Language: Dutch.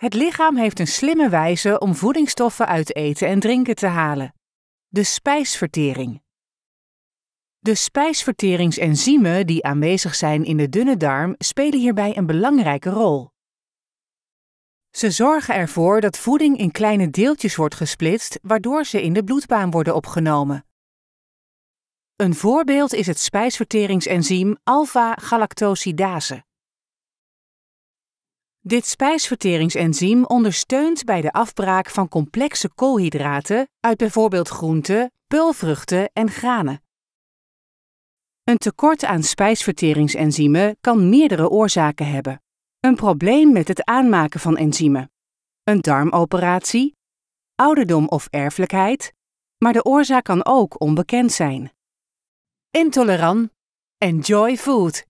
Het lichaam heeft een slimme wijze om voedingsstoffen uit eten en drinken te halen. De spijsvertering. De spijsverteringsenzymen die aanwezig zijn in de dunne darm spelen hierbij een belangrijke rol. Ze zorgen ervoor dat voeding in kleine deeltjes wordt gesplitst, waardoor ze in de bloedbaan worden opgenomen. Een voorbeeld is het spijsverteringsenzym alpha-galactosidase. Dit spijsverteringsenzym ondersteunt bij de afbraak van complexe koolhydraten uit bijvoorbeeld groenten, peulvruchten en granen. Een tekort aan spijsverteringsenzymen kan meerdere oorzaken hebben. Een probleem met het aanmaken van enzymen, een darmoperatie, ouderdom of erfelijkheid, maar de oorzaak kan ook onbekend zijn. Intolerant. Enjoy food!